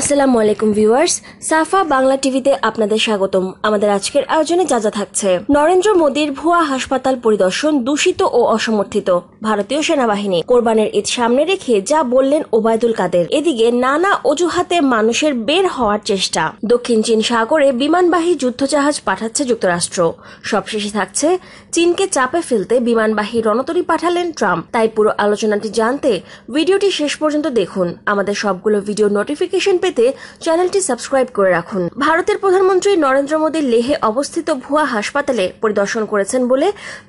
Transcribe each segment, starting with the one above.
আসসালামু আলাইকুম ভিউয়ার্স সাফা বাংলা টিভিতে আপনাদের স্বাগতম আমাদের আজকের আয়োজনে যা যা থাকছে নরেন্দ্র মোদীর ভুয়া হাসপাতাল পরিদর্শন দূষিত ও অসমর্থিত ভারতীয় সেনাবাহিনী কোরবানের ঈদ সামনে রেখে যা বললেন ওবায়দুল কাদের এদিকে নানা অজুহাতে মানুষের বের হওয়ার চেষ্টা দক্ষিণ চীন সাগরে বিমানবাহী যুদ্ধজাহাজ পাঠাচ্ছে যুক্তরাষ্ট্র সবশেষে থাকছে চীনকে চাপে ফেলতে বিমানবাহী রণতরী পাঠালেন ট্রাম্প তাই পুরো আলোচনাটি জানতে ভিডিওটি শেষ পর্যন্ত দেখুন আমাদের সবগুলো ভিডিও নোটিফিকেশন পেতে চ্যানেলটি সাবস্ক্রাইব করে রাখুন ভারতের প্রধানমন্ত্রী নরেন্দ্র মোদী লেহে অবস্থিত ভুয়া হাসপাতালে পরিদর্শন করেছেন বলে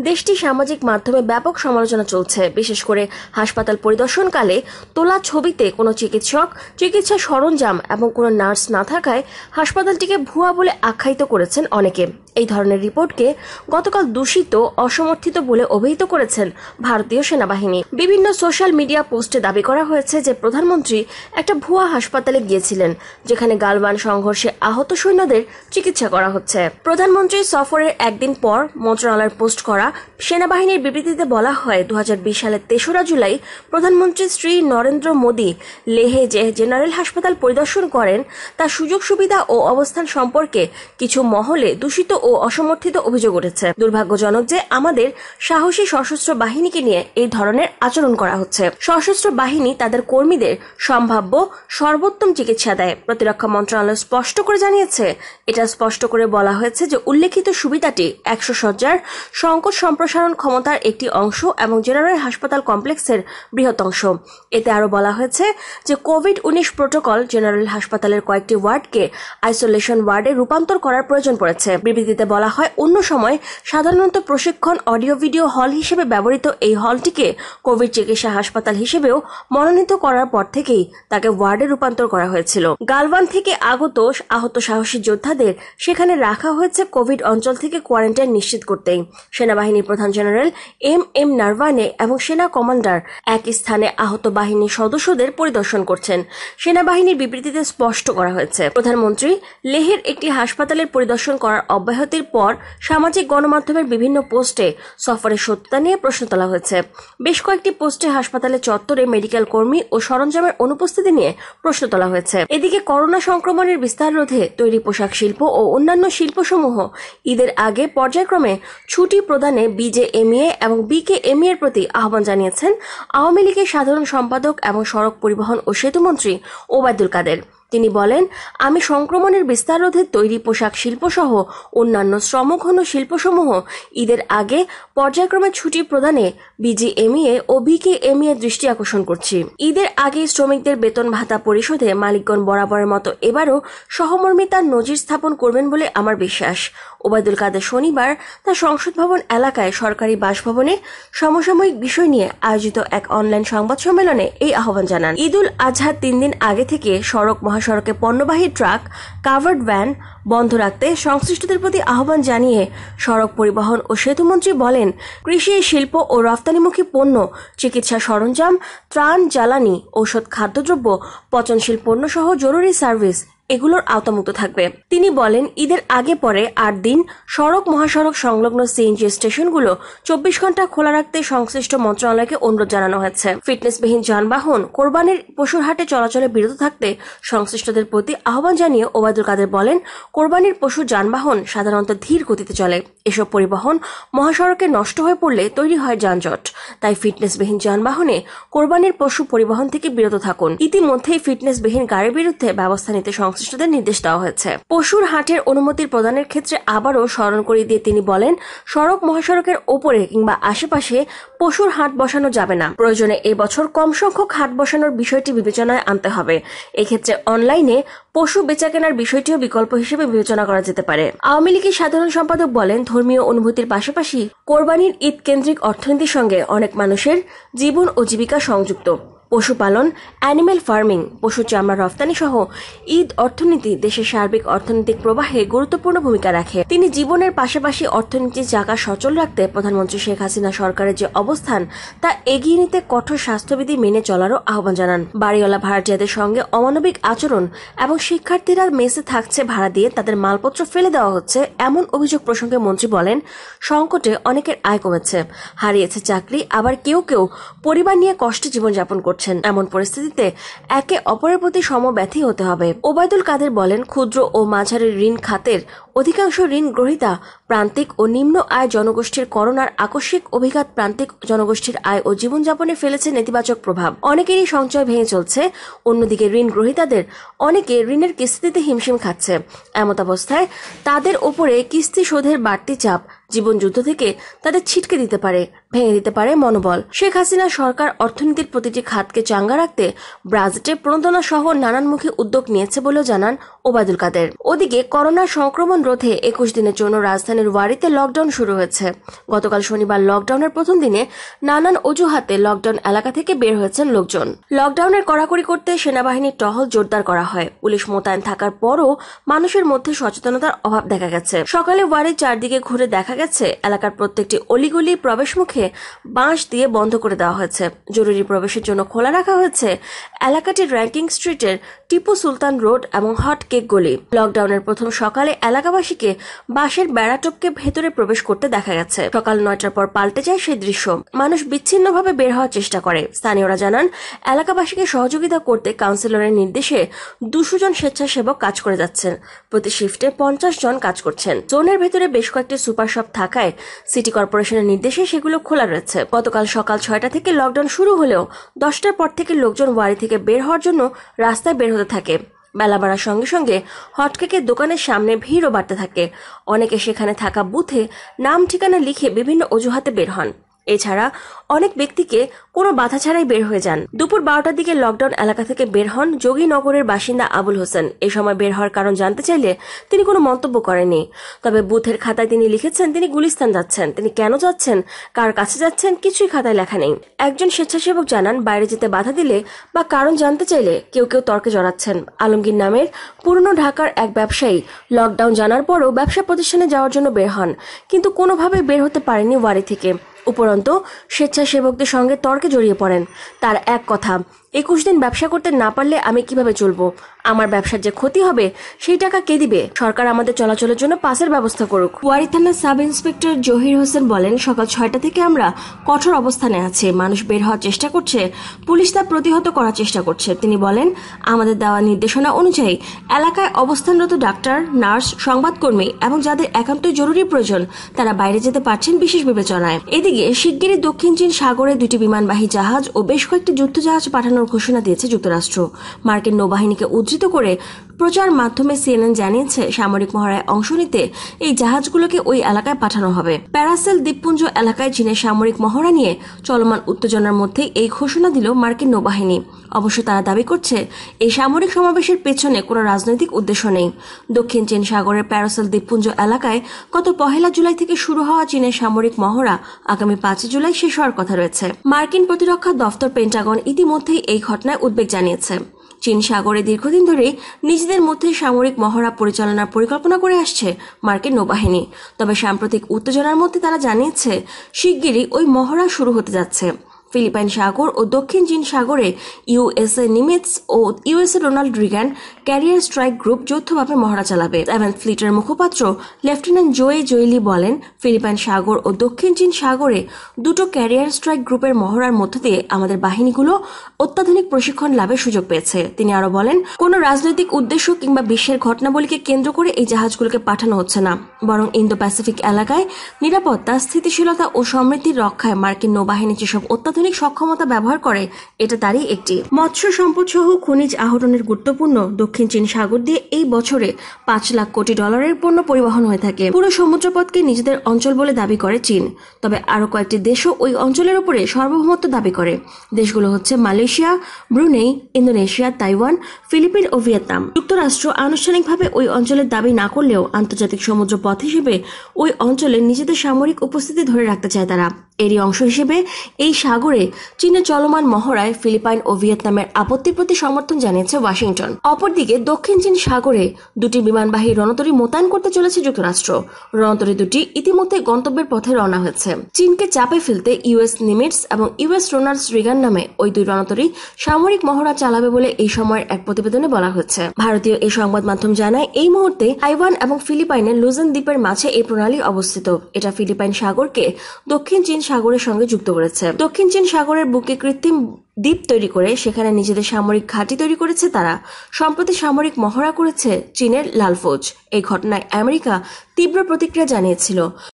দেশটি সামাজিক মাধ্যমে ব্যাপক সমালোচনা চলছে চলছে বিশেষ করে হাসপাতাল পরিদর্শনকালে তোলা ছবিতে কোনো চিকিৎসক চিকিৎসা সরঞ্জাম এবং কোনো নার্স না থাকায় হাসপাতালটিকে ভুয়া বলে আখ্যায়িত করেছেন অনেকে এই ধরনের রিপোর্টকে গতকাল দূষিত অসমর্থিত বলে অভিহিত করেছেন ভারতীয় সেনাবাহিনী বিভিন্ন সোশ্যাল মিডিয়া পোস্টে দাবি করা হয়েছে যে প্রধানমন্ত্রী একটা ভুয়া হাসপাতালে গিয়েছিলেন যেখানে গালওয়ান সংঘর্ষে আহত সৈন্যদের চিকিৎসা করা হচ্ছে প্রধানমন্ত্রী সফরের একদিন পর মন্ত্রণালয়ের পোস্ট করা সেনাবাহিনীর বিবৃতিতে বলা হয় দু সালের তেসরা জুলাই প্রধানমন্ত্রী শ্রী নরেন্দ্র মোদী লেহে যে জেনারেল হাসপাতাল পরিদর্শন করেন তার সুযোগ সুবিধা ও অবস্থান সম্পর্কে কিছু মহলে দূষিত ও অসমর্থিত অভিযোগ উঠেছে দুর্ভাগ্যজনক যে আমাদের সাহসী সশস্ত্র বাহিনীকে নিয়ে এই ধরনের আচরণ করা হচ্ছে সশস্ত্র বাহিনী তাদের কর্মীদের সম্ভাব্য সর্বোত্তম চিকিৎসা দেয় প্রতিরক্ষা মন্ত্রণালয় স্পষ্ট করে জানিয়েছে এটা স্পষ্ট করে বলা হয়েছে যে উল্লেখিত সুবিধাটি একশো শয্যার সংকট সম্প্রসারণ ক্ষমতার একটি অংশ এবং জেনারেল হাসপাতাল কমপ্লেক্সের বৃহৎ অংশ এতে আরও বলা হয়েছে যে কোভিড উনিশ প্রোটোকল জেনারেল হাসপাতালের কয়েকটি ওয়ার্ডকে আইসোলেশন ওয়ার্ডে রূপান্তর করার প্রয়োজন পড়েছে বিবৃতি দিতে বলা হয় অন্য সময় সাধারণত প্রশিক্ষণ অডিও ভিডিও হল হিসেবে ব্যবহৃত এই হলটিকে কোভিড চিকিৎসা হাসপাতাল হিসেবেও মনোনীত করার পর থেকেই তাকে ওয়ার্ডে রূপান্তর করা হয়েছিল গালওয়ান থেকে আগত আহত সাহসী যোদ্ধাদের সেখানে রাখা হয়েছে কোভিড অঞ্চল থেকে কোয়ারেন্টাইন নিশ্চিত করতেই সেনাবাহিনীর প্রধান জেনারেল এম এম নারভানে এবং সেনা কমান্ডার এক স্থানে আহত বাহিনীর সদস্যদের পরিদর্শন করছেন সেনাবাহিনীর বিবৃতিতে স্পষ্ট করা হয়েছে প্রধানমন্ত্রী লেহের একটি হাসপাতালের পরিদর্শন করার অব্যাহত ব্যাহতির পর সামাজিক গণমাধ্যমের বিভিন্ন পোস্টে সফরের সত্যতা নিয়ে প্রশ্ন তোলা হয়েছে বেশ কয়েকটি পোস্টে হাসপাতালে চত্বরে মেডিকেল কর্মী ও সরঞ্জামের অনুপস্থিতি নিয়ে প্রশ্ন তোলা হয়েছে এদিকে করোনা সংক্রমণের বিস্তার রোধে তৈরি পোশাক শিল্প ও অন্যান্য শিল্পসমূহ ঈদের আগে পর্যায়ক্রমে ছুটি প্রদানে বিজেএমইএ এবং বিকেএমই এর প্রতি আহ্বান জানিয়েছেন আওয়ামী লীগের সাধারণ সম্পাদক এবং সড়ক পরিবহন ও সেতুমন্ত্রী ওবায়দুল কাদের তিনি বলেন আমি সংক্রমণের বিস্তার রোধে তৈরি পোশাক শিল্পসহ অন্যান্য শ্রমঘন শিল্পসমূহ ঈদের আগে পর্যায়ক্রমে ছুটি প্রদানে বিজিএমইএ ও বিকেএমইএ দৃষ্টি আকর্ষণ করছি ঈদের আগে শ্রমিকদের বেতন ভাতা পরিশোধে মালিকগণ বরাবরের মতো এবারও সহমর্মিতার নজির স্থাপন করবেন বলে আমার বিশ্বাস ওবায়দুল কাদের শনিবার তার সংসদ ভবন এলাকায় সরকারি বাসভবনে সমসাময়িক বিষয় নিয়ে আয়োজিত এক অনলাইন সংবাদ সম্মেলনে এই আহ্বান জানান ঈদুল আজহার তিন দিন আগে থেকে সড়ক মহা মহাসড়কে পণ্যবাহী ট্রাক কাভার্ড ভ্যান বন্ধ রাখতে সংশ্লিষ্টদের প্রতি আহ্বান জানিয়ে সড়ক পরিবহন ও সেতুমন্ত্রী বলেন কৃষি শিল্প ও রফতানিমুখী পণ্য চিকিৎসা সরঞ্জাম ত্রাণ জ্বালানি ঔষধ খাদ্যদ্রব্য পচনশীল পণ্যসহ জরুরি সার্ভিস এগুলোর আওতামুক্ত থাকবে তিনি বলেন ঈদের আগে পরে আট দিন সড়ক মহাসড়ক সংলগ্ন সিএনজি স্টেশনগুলো চব্বিশ ঘন্টা খোলা রাখতে সংশ্লিষ্ট মন্ত্রণালয়কে অনুরোধ জানানো হয়েছে ফিটনেসবিহীন যানবাহন কোরবানির পশুরহাটে চলাচলে বিরত থাকতে সংশ্লিষ্টদের প্রতি আহ্বান জানিয়ে ওবায়দুল কাদের বলেন কোরবানির পশু যানবাহন সাধারণত ধীর গতিতে চলে এসব পরিবহন মহাসড়কে নষ্ট হয়ে পড়লে তৈরি হয় যানজট তাই ফিটনেসবিহীন যানবাহনে কোরবানির পশু পরিবহন থেকে বিরত থাকুন ইতিমধ্যেই ফিটনেসবিহীন গাড়ির বিরুদ্ধে ব্যবস্থা নিতে সংশ্লিষ্ট সংশ্লিষ্টদের নির্দেশ দেওয়া হয়েছে পশুর হাটের অনুমতির প্রদানের ক্ষেত্রে আবারও স্মরণ করিয়ে দিয়ে তিনি বলেন সড়ক মহাসড়কের ওপরে কিংবা আশেপাশে পশুর হাট বসানো যাবে না প্রয়োজনে এবছর কম সংখ্যক হাট বসানোর বিষয়টি বিবেচনায় আনতে হবে এক্ষেত্রে অনলাইনে পশু বেচা কেনার বিষয়টিও বিকল্প হিসেবে বিবেচনা করা যেতে পারে আওয়ামী লীগের সাধারণ সম্পাদক বলেন ধর্মীয় অনুভূতির পাশাপাশি কোরবানির ঈদ কেন্দ্রিক অর্থনীতির সঙ্গে অনেক মানুষের জীবন ও জীবিকা সংযুক্ত পশুপালন অ্যানিম্যাল ফার্মিং পশু চামড়া রফতানি সহ ঈদ অর্থনীতি দেশের সার্বিক অর্থনৈতিক প্রবাহে গুরুত্বপূর্ণ ভূমিকা রাখে তিনি জীবনের পাশাপাশি অর্থনীতির জায়গা সচল রাখতে প্রধানমন্ত্রী শেখ হাসিনা সরকারের যে অবস্থান তা এগিয়ে নিতে কঠোর স্বাস্থ্যবিধি মেনে চলারও আহ্বান জানান বাড়িওয়ালা ভাড়াটিয়াদের সঙ্গে অমানবিক আচরণ এবং শিক্ষার্থীরা মেসে থাকছে ভাড়া দিয়ে তাদের মালপত্র ফেলে দেওয়া হচ্ছে এমন অভিযোগ প্রসঙ্গে মন্ত্রী বলেন সংকটে অনেকের আয় কমেছে হারিয়েছে চাকরি আবার কেউ কেউ পরিবার নিয়ে কষ্টে জীবনযাপন করছে করছেন এমন পরিস্থিতিতে একে অপরের প্রতি সমব্যথী হতে হবে ওবায়দুল কাদের বলেন ক্ষুদ্র ও মাঝারি ঋণ খাতের অধিকাংশ ঋণ গ্রহীতা প্রান্তিক ও নিম্ন আয় জনগোষ্ঠীর করোনার আকস্মিক অভিঘাত প্রান্তিক জনগোষ্ঠীর আয় ও জীবনযাপনে ফেলেছে নেতিবাচক প্রভাব অনেকেরই সঞ্চয় ভেঙে চলছে অন্যদিকে ঋণ গ্রহীতাদের অনেকে ঋণের কিস্তিতে হিমশিম খাচ্ছে এমতাবস্থায় তাদের ওপরে কিস্তি শোধের বাড়তি চাপ জীবনযুদ্ধ থেকে তাদের ছিটকে দিতে পারে ভেঙে দিতে পারে মনোবল শেখ হাসিনা সরকার অর্থনীতির প্রতিটি খাতকে চাঙ্গা রাখতে ব্রাজেটে প্রণোদনা সহ নানানমুখী উদ্যোগ নিয়েছে বলেও জানান ওবায়দুল কাদের ওদিকে করোনা সংক্রমণ রোধে একুশ দিনের জন্য রাজধানীর ওয়ারিতে লকডাউন শুরু হয়েছে গতকাল শনিবার লকডাউনের প্রথম দিনে নানান অজুহাতে লকডাউন এলাকা থেকে বের হয়েছেন লোকজন লকডাউনের কড়াকড়ি করতে সেনাবাহিনীর টহল জোরদার করা হয় পুলিশ মোতায়েন থাকার পরও মানুষের মধ্যে সচেতনতার অভাব দেখা গেছে সকালে ওয়ারির চারদিকে ঘুরে দেখা গেছে এলাকার প্রত্যেকটি অলিগলি প্রবেশ মুখে বাঁশ দিয়ে বন্ধ করে দেওয়া হয়েছে জরুরি প্রবেশের জন্য খোলা রাখা হয়েছে এলাকাটির র্যাঙ্কিং স্ট্রিটের টিপু সুলতান রোড এবং হট কেক গলি লকডাউনের প্রথম সকালে এলাকাবাসীকে বাসের বেড়াটোপকে ভেতরে প্রবেশ করতে দেখা গেছে সকাল নয়টার পর পাল্টে যায় সেই দৃশ্য মানুষ বিচ্ছিন্নভাবে বের হওয়ার চেষ্টা করে স্থানীয়রা জানান এলাকাবাসীকে সহযোগিতা করতে কাউন্সিলরের নির্দেশে দুশো জন স্বেচ্ছাসেবক কাজ করে যাচ্ছেন প্রতি শিফটে পঞ্চাশ জন কাজ করছেন জোনের ভেতরে বেশ কয়েকটি সুপার শপ থাকায় সিটি কর্পোরেশনের নির্দেশে সেগুলো খোলা রয়েছে গতকাল সকাল ছয়টা থেকে লকডাউন শুরু হলেও দশটার পর থেকে লোকজন ওয়ারি থেকে বের হওয়ার জন্য রাস্তায় বের হতে থাকে বেলা বাড়ার সঙ্গে সঙ্গে হটকেকের দোকানের সামনে ভিড়ও বাড়তে থাকে অনেকে সেখানে থাকা বুথে নাম ঠিকানা লিখে বিভিন্ন অজুহাতে বের হন এছাড়া অনেক ব্যক্তিকে কোনো বাধা ছাড়াই বের হয়ে যান দুপুর বারোটার দিকে লকডাউন এলাকা থেকে বের হন যোগীনগরের বাসিন্দা আবুল হোসেন এ সময় বের হওয়ার কারণ জানতে চাইলে তিনি কোনো মন্তব্য করেননি তবে বুথের খাতায় তিনি লিখেছেন তিনি গুলিস্তান যাচ্ছেন তিনি কেন যাচ্ছেন কার কাছে যাচ্ছেন কিছুই খাতায় লেখা নেই একজন স্বেচ্ছাসেবক জানান বাইরে যেতে বাধা দিলে বা কারণ জানতে চাইলে কেউ কেউ তর্কে জড়াচ্ছেন আলমগীর নামের পুরনো ঢাকার এক ব্যবসায়ী লকডাউন জানার পরও ব্যবসা প্রতিষ্ঠানে যাওয়ার জন্য বের হন কিন্তু কোনোভাবে বের হতে পারেনি ওয়ারি থেকে উপরন্তু স্বেচ্ছাসেবকদের সঙ্গে তর্কে জড়িয়ে পড়েন তার এক কথা একুশ দিন ব্যবসা করতে না পারলে আমি কিভাবে চলবো আমার ব্যবসার যে ক্ষতি হবে সেই টাকা কে দিবে সরকার আমাদের চলাচলের জন্য পাসের ব্যবস্থা করুক ওয়ারি থানার সাব ইন্সপেক্টর জহির হোসেন বলেন সকাল ছয়টা থেকে আমরা কঠোর অবস্থানে আছে মানুষ বের হওয়ার চেষ্টা করছে পুলিশ তা প্রতিহত করার চেষ্টা করছে তিনি বলেন আমাদের দেওয়া নির্দেশনা অনুযায়ী এলাকায় অবস্থানরত ডাক্তার নার্স সংবাদকর্মী এবং যাদের একান্ত জরুরি প্রয়োজন তারা বাইরে যেতে পারছেন বিশেষ বিবেচনায় এদিকে শিগগিরই দক্ষিণ চীন সাগরে দুটি বিমানবাহী জাহাজ ও বেশ কয়েকটি যুদ্ধ জাহাজ পাঠানোর পাঠানোর ঘোষণা দিয়েছে যুক্তরাষ্ট্র মার্কিন নৌবাহিনীকে উদ্ধৃত করে প্রচার মাধ্যমে সিএনএন জানিয়েছে সামরিক মহড়ায় অংশ নিতে এই জাহাজগুলোকে ওই এলাকায় পাঠানো হবে প্যারাসেল দ্বীপপুঞ্জ এলাকায় চীনের সামরিক মহড়া নিয়ে চলমান উত্তেজনার মধ্যে এই ঘোষণা দিল মার্কিন নৌবাহিনী অবশ্য তারা দাবি করছে এই সামরিক সমাবেশের পেছনে কোনো রাজনৈতিক উদ্দেশ্য নেই দক্ষিণ চীন সাগরের প্যারাসেল দ্বীপপুঞ্জ এলাকায় গত পহেলা জুলাই থেকে শুরু হওয়া চীনের সামরিক মহড়া আগামী পাঁচ জুলাই শেষ হওয়ার কথা রয়েছে মার্কিন প্রতিরক্ষা দফতর পেন্টাগন ইতিমধ্যেই এই ঘটনায় উদ্বেগ জানিয়েছে চীন সাগরে দীর্ঘদিন ধরে নিজেদের মধ্যে সামরিক মহড়া পরিচালনার পরিকল্পনা করে আসছে মার্কিন নৌবাহিনী তবে সাম্প্রতিক উত্তেজনার মধ্যে তারা জানিয়েছে শিগগিরই ওই মহড়া শুরু হতে যাচ্ছে ফিলিপাইন সাগর ও দক্ষিণ চীন সাগরে ইউএসএ নিমিটস ও USA Donald Reagan carrier strike group যৌথভাবে মহড়া চালাবে সেভেন্থ ফ্লিটের মুখপাত্র লেফটেন্যান্ট জোয়ে জৈলি বলেন ফিলিপাইন সাগর ও দক্ষিণ চীন সাগরে দুটো ক্যারিয়ার স্ট্রাইক গ্রুপের মহড়ার মধ্য দিয়ে আমাদের বাহিনীগুলো অত্যাধুনিক প্রশিক্ষণ লাভের সুযোগ পেয়েছে তিনি আরও বলেন কোনো রাজনৈতিক উদ্দেশ্য কিংবা বিশ্বের ঘটনাবলীকে কেন্দ্র করে এই জাহাজগুলোকে পাঠানো হচ্ছে না বরং ইন্দো প্যাসিফিক এলাকায় নিরাপত্তা স্থিতিশীলতা ও সমৃদ্ধি রক্ষায় মার্কিন নৌবাহিনী যেসব অত্যাধুনিক আধুনিক সক্ষমতা ব্যবহার করে এটা তারই একটি মৎস্য সম্পদ সহ খনিজ আহরণের গুরুত্বপূর্ণ দক্ষিণ চীন সাগর দিয়ে এই বছরে পাঁচ লাখ কোটি ডলারের পণ্য পরিবহন হয়ে থাকে পুরো সমুদ্রপথকে নিজেদের অঞ্চল বলে দাবি করে চীন তবে আরো কয়েকটি দেশও ওই অঞ্চলের উপরে সার্বভৌমত্ব দাবি করে দেশগুলো হচ্ছে Malaysia Brunei Indonesia Taiwan Philippine ও ভিয়েতনাম যুক্তরাষ্ট্র আনুষ্ঠানিকভাবে ওই অঞ্চলের দাবি না করলেও আন্তর্জাতিক সমুদ্র পথ হিসেবে ওই অঞ্চলে নিজেদের সামরিক উপস্থিতি ধরে রাখতে চায় তারা এরই অংশ হিসেবে এই সাগর করে চীনের চলমান মহড়ায় ফিলিপাইন ও ভিয়েতনামের আপত্তির প্রতি সমর্থন জানিয়েছে ওয়াশিংটন অপরদিকে দক্ষিণ চীন সাগরে দুটি বিমানবাহী রণতরী মোতায়েন করতে চলেছে যুক্তরাষ্ট্র রণতরী দুটি ইতিমধ্যে গন্তব্যের পথে রওনা হয়েছে চীনকে চাপে ফেলতে ইউএস নিমিটস এবং ইউএস রোনাল্ডস রিগান নামে ওই দুই রণতরী সামরিক মহড়া চালাবে বলে এই সময়ের এক প্রতিবেদনে বলা হয়েছে ভারতীয় এই সংবাদ মাধ্যম জানায় এই মুহূর্তে তাইওয়ান এবং ফিলিপাইনের লুজেন দ্বীপের মাঝে এই প্রণালী অবস্থিত এটা ফিলিপাইন সাগরকে দক্ষিণ চীন সাগরের সঙ্গে যুক্ত করেছে দক্ষিণ চীন চীন সাগরের বুকে কৃত্রিম দ্বীপ তৈরি করে সেখানে নিজেদের সামরিক ঘাঁটি তৈরি করেছে তারা সম্প্রতি সামরিক মহড়া করেছে চীনের লালফৌজ এই ঘটনায় আমেরিকা তীব্র প্রতিক্রিয়া জানিয়েছিল